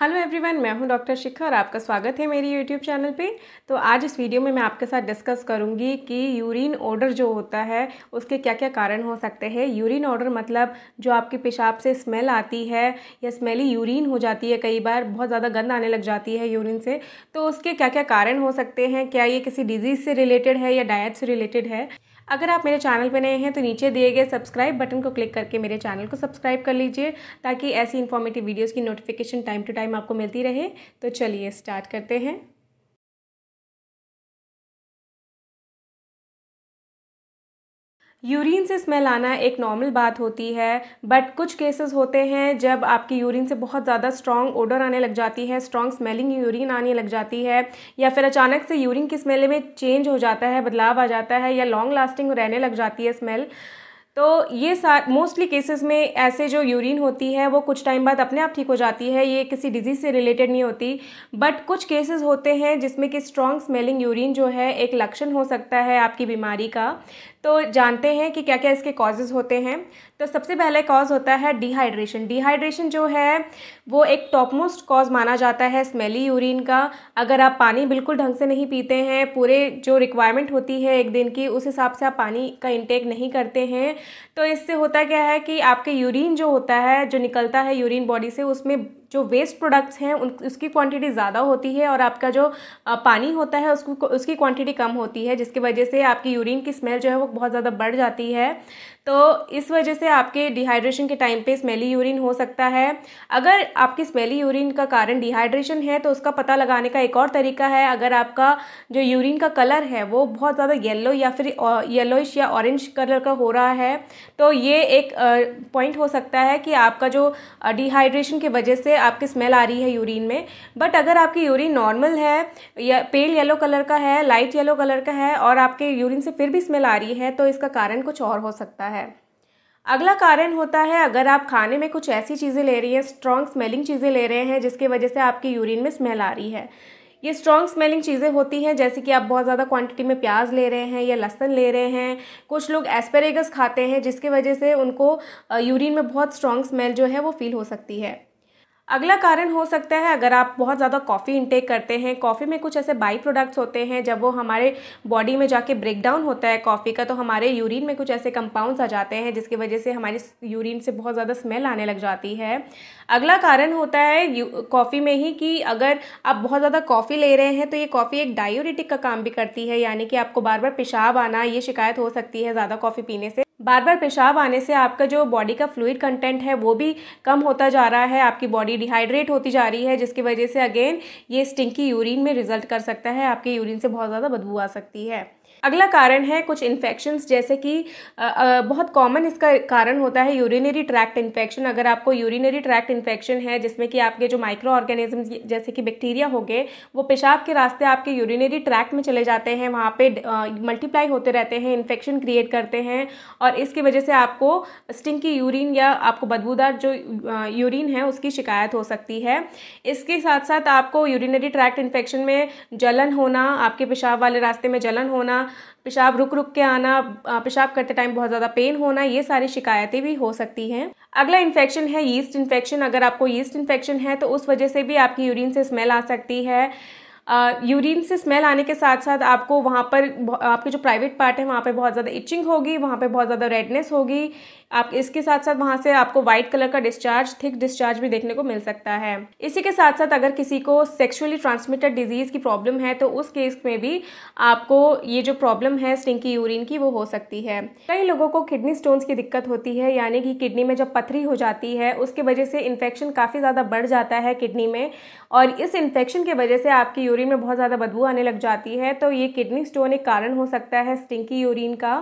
hello everyone मैं हूं doctor शिखा और आपका स्वागत है मेरी यूट्यूब चैनल पे तो आज इस वीडियो में मैं आपके साथ डिस्कस करूंगी कि यूरिन ऑर्डर जो होता है उसके क्या क्या कारण हो सकते हैं यूरिन ऑर्डर मतलब जो आपके पेशाब से स्मेल आती है या स्मेली यूरिन हो जाती है कई बार बहुत ज़्यादा गंद आने लग जाती है यूरिन से तो उसके क्या क्या कारण हो सकते हैं क्या ये किसी डिजीज़ से रिलेटेड है या डाइट से रिलेटेड है अगर आप मेरे चैनल पर नए हैं तो नीचे दिए गए सब्सक्राइब बटन को क्लिक करके मेरे चैनल को सब्सक्राइब कर लीजिए ताकि ऐसी इन्फॉर्मेटिव वीडियोज़ की नोटिफिकेशन टाइम टू टाइम आपको मिलती रहे तो चलिए स्टार्ट करते हैं यूरिन से स्मेल आना एक नॉर्मल बात होती है बट कुछ केसेस होते हैं जब आपकी यूरिन से बहुत ज़्यादा स्ट्रॉन्ग ओडर आने लग जाती है स्ट्रॉन्ग स्मेलिंग यूरिन आने लग जाती है या फिर अचानक से यूरिन की स्मेल में चेंज हो जाता है बदलाव आ जाता है या लॉन्ग लास्टिंग रहने लग जाती है स्मेल तो ये मोस्टली केसेस में ऐसे जो यूरिन होती है वो कुछ टाइम बाद अपने आप ठीक हो जाती है ये किसी डिजीज़ से रिलेटेड नहीं होती बट कुछ केसेस होते हैं जिसमें कि स्ट्रॉन्ग स्मेलिंग यूरिन जो है एक लक्षण हो सकता है आपकी बीमारी का तो जानते हैं कि क्या क्या इसके कॉजेज़ होते हैं तो सबसे पहले कॉज होता है डिहाइड्रेशन डिहाइड्रेशन जो है वो एक टॉप मोस्ट कॉज माना जाता है स्मेली यूरिन का अगर आप पानी बिल्कुल ढंग से नहीं पीते हैं पूरे जो रिक्वायरमेंट होती है एक दिन की उस हिसाब से आप पानी का इंटेक नहीं करते हैं तो इससे होता क्या है कि आपके यूरिन जो होता है जो निकलता है यूरिन बॉडी से उसमें जो वेस्ट प्रोडक्ट्स हैं उन उसकी क्वांटिटी ज़्यादा होती है और आपका जो पानी होता है उसको उसकी क्वांटिटी कम होती है जिसकी वजह से आपकी यूरिन की स्मेल जो है वो बहुत ज़्यादा बढ़ जाती है तो इस वजह से आपके डिहाइड्रेशन के टाइम पे स्मेली यूरिन हो सकता है अगर आपकी स्मेली यूरिन का कारण डिहाइड्रेशन है तो उसका पता लगाने का एक और तरीका है अगर आपका जो यूरिन का कलर है वो बहुत ज़्यादा येलो या फिर येलोइश या ऑरेंज कलर का हो रहा है तो ये एक पॉइंट हो सकता है कि आपका जो डिहाइड्रेशन की वजह से आपकी स्मेल आ रही है यूरिन में बट अगर आपकी यूरिन नॉर्मल है या पेल येलो कलर का है लाइट येलो कलर का है और आपके यूरिन से फिर भी स्मेल आ रही है तो इसका कारण कुछ और हो सकता है अगला कारण होता है अगर आप खाने में कुछ ऐसी चीज़ें ले रही हैं स्ट्रॉन्ग स्मेलिंग चीज़ें ले रहे हैं जिसकी वजह से आपकी यूरिन में स्मेल आ रही है ये स्ट्रॉन्ग स्मेलिंग चीज़ें होती हैं जैसे कि आप बहुत ज़्यादा क्वांटिटी में प्याज ले रहे हैं या लहसन ले रहे हैं कुछ लोग एस्पेरेगस खाते हैं जिसकी वजह से उनको यूरिन में बहुत स्ट्रॉन्ग स्मेल जो है वो फील हो सकती है अगला कारण हो सकता है अगर आप बहुत ज़्यादा कॉफ़ी इंटेक करते हैं कॉफ़ी में कुछ ऐसे बाई प्रोडक्ट्स होते हैं जब वो हमारे बॉडी में जाके ब्रेक डाउन होता है कॉफ़ी का तो हमारे यूरिन में कुछ ऐसे कंपाउंड्स आ जाते हैं जिसकी वजह से हमारी यूरिन से बहुत ज़्यादा स्मेल आने लग जाती है अगला कारण होता है कॉफ़ी में ही कि अगर आप बहुत ज़्यादा कॉफ़ी ले रहे हैं तो ये कॉफ़ी एक डायोरेटिक का काम भी करती है यानी कि आपको बार बार पेशाब आना ये शिकायत हो सकती है ज़्यादा कॉफ़ी पीने से बार बार पेशाब आने से आपका जो बॉडी का फ्लूड कंटेंट है वो भी कम होता जा रहा है आपकी बॉडी डिहाइड्रेट होती जा रही है जिसकी वजह से अगेन ये स्टिंकी यूरिन में रिजल्ट कर सकता है आपके यूरिन से बहुत ज़्यादा बदबू आ सकती है अगला कारण है कुछ इन्फेक्शन जैसे कि बहुत कॉमन इसका कारण होता है यूरिनरी ट्रैक्ट इन्फेक्शन अगर आपको यूरिनरी ट्रैक्ट इन्फेक्शन है जिसमें कि आपके जो माइक्रो ऑर्गेनिज्म जैसे कि बैक्टीरिया हो गए वो पेशाब के रास्ते आपके यूरिनरी ट्रैक्ट में चले जाते हैं वहाँ पे मल्टीप्लाई होते रहते हैं इन्फेक्शन क्रिएट करते हैं और इसकी वजह से आपको की यूरिन या आपको बदबूदार जो यूरिन है उसकी शिकायत हो सकती है इसके साथ साथ आपको यूरिनरी ट्रैक्ट इन्फेक्शन में जलन होना आपके पेशाब वाले रास्ते में जलन होना पेशाब रुक रुक के आना पेशाब करते टाइम बहुत ज़्यादा पेन होना ये सारी शिकायतें भी हो सकती हैं अगला इन्फेक्शन है यीस्ट इन्फेक्शन अगर आपको यीस्ट इन्फेक्शन है तो उस वजह से भी आपकी यूरिन से स्मेल आ सकती है यूरिन से स्मेल आने के साथ साथ आपको वहाँ पर आपके जो प्राइवेट पार्ट है वहाँ पे बहुत ज़्यादा इचिंग होगी वहाँ पे बहुत ज़्यादा रेडनेस होगी आप इसके साथ साथ वहाँ से आपको व्हाइट कलर का डिस्चार्ज थिक डिस्चार्ज भी देखने को मिल सकता है इसी के साथ साथ अगर किसी को सेक्सुअली ट्रांसमिटेड डिजीज़ की प्रॉब्लम है तो उस केस में भी आपको ये जो प्रॉब्लम है स्टिंकी यूरिन की वो हो सकती है कई लोगों को किडनी स्टोन्स की दिक्कत होती है यानी कि किडनी में जब पथरी हो जाती है उसके वजह से इन्फेक्शन काफ़ी ज़्यादा बढ़ जाता है किडनी में और इस इन्फेक्शन की वजह से आपकी यूरिन यूरिन में बहुत ज़्यादा बदबू आने लग जाती है तो ये किडनी स्टोन एक कारण हो सकता है स्टिंकी यूरिन का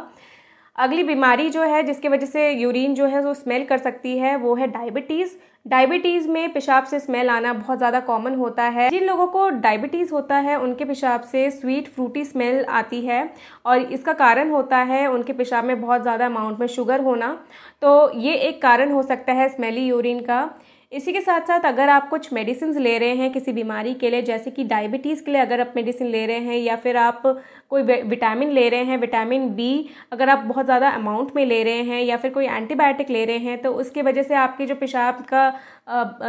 अगली बीमारी जो है जिसकी वजह से यूरिन जो है वो स्मेल कर सकती है वो है डायबिटीज़ डायबिटीज़ में पेशाब से स्मेल आना बहुत ज़्यादा कॉमन होता है जिन लोगों को डायबिटीज़ होता है उनके पेशाब से स्वीट फ्रूटी स्मेल आती है और इसका कारण होता है उनके पेशाब में बहुत ज़्यादा अमाउंट में शुगर होना तो ये एक कारण हो सकता है स्मेली यूरिन का इसी के साथ साथ अगर आप कुछ मेडिसिन ले रहे हैं किसी बीमारी के लिए जैसे कि डायबिटीज़ के लिए अगर आप मेडिसिन ले रहे हैं या फिर आप कोई विटामिन ले रहे हैं विटामिन बी अगर आप बहुत ज़्यादा अमाउंट में ले रहे हैं या फिर कोई एंटीबायोटिक ले रहे हैं तो उसकी वजह से आपकी जो पेशाब का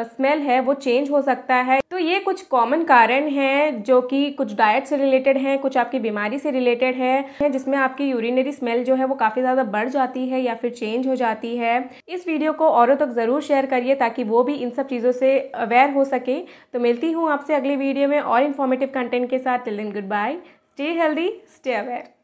स्मेल है वो चेंज हो सकता है तो ये कुछ कॉमन कारण हैं जो कि कुछ डाइट से रिलेटेड हैं कुछ आपकी बीमारी से रिलेटेड है जिसमें आपकी यूरिनरी स्मेल जो है वो काफ़ी ज़्यादा बढ़ जाती है या फिर चेंज हो जाती है इस वीडियो को औरों तक ज़रूर शेयर करिए ताकि वो भी इन सब चीज़ों से अवेयर हो सके तो मिलती हूँ आपसे अगली वीडियो में और इन्फॉर्मेटिव कंटेंट के साथ till then good bye stay healthy stay aware